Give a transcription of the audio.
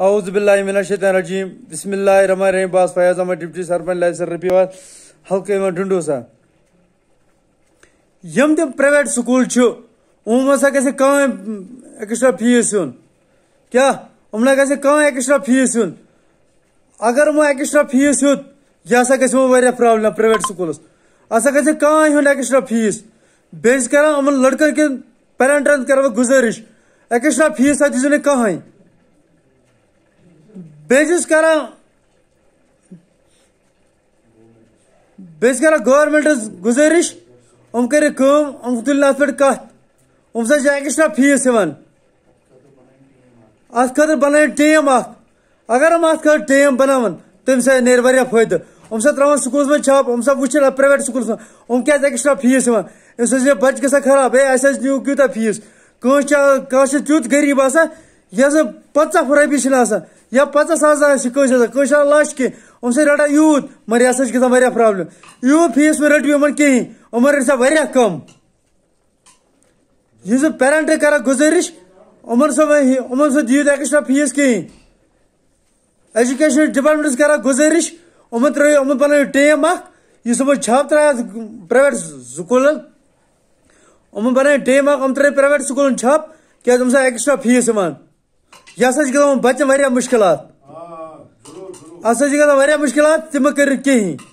अउज़बिल्लाशतरजीम बसमिल्लाबास फयाज अहमद डिप्टी सरपंच लाइसर रफीवाल हल्के में यम तम प्राइवेट स्कूल उम हसा गे कम एक्स्ट्रा फीस यून क्या उम ना गए कम एक्स्ट्रा फीस यून अगर वो एक्स्ट्रा फीस हूँ यह हसा गो वह प्रॉब्लम प्राइवेट स्कूल हसा गे कम एक्स्ट्रा फीस बेस कर लड़कन कैरेंटन पेरेंटन कर गुजारिश एक्स्ट्रा फीस दीजो ना कहें बेजिस्करा बेस कर गवर्नमेंटस गुजारिश हम कर तुल अत पे कत फीस हिवान अत खर बन टीम अगर हम अत टीम बनावन तम तो सा नर वह फायदे हम सब त्रा स्कूल मे छाप हम सब वुचन प्राइवेट स्कूल में हम क्या एक्स्ट्रा फीस हिवान अमि बच्चे गसा खराब है अस नीव क्यूत फीस कह तुत गरीब आसान یۄس زَن پَنٛژاہ رۄپیہِ چھِنہٕ آسان یا پَنٛژاہ ساس آسہِ کٲنٛسہِ آسان کٲنٛسہِ آسان لَچھ کینٛہہ یِم چھِ رَٹان یوٗت مگر یہِ ہَسا چھِ گژھان واریاہ پرٛابلِم یوٗت فیٖس مہٕ رٔٹِو یِمَن کِہیٖنۍ یِمَن رٔٹۍ سا واریاہ کَم یہِ زَن پیرَنٛٹ کَران گُزٲرِش یِمَن سا یِمَن سا دِیِو تُہۍ ایٚکٕسٹرٛا فیٖس کِہیٖنۍ ایٚجوکیشن ڈِپاٹمٮ۪نٛٹَس کَران گُزٲرِش یِمَن ترٛٲیِو یِمَن بَنٲیِو ٹیٖم اَکھ یُس یِمَن چھاپ ترٛاوان پرٛایویٹ سکوٗلَن یِمَن بَنٲیِو ٹیٖم اَکھ یِم ترٛٲیِو پرٛایویٹ سکوٗلَن چھاپ کیٛازِ یِم چھِ ایٚکٕسٹرٛا فیٖس یِوان यह बच्चन वह मुश्किल असा वह मुश्किल तिम कर कहें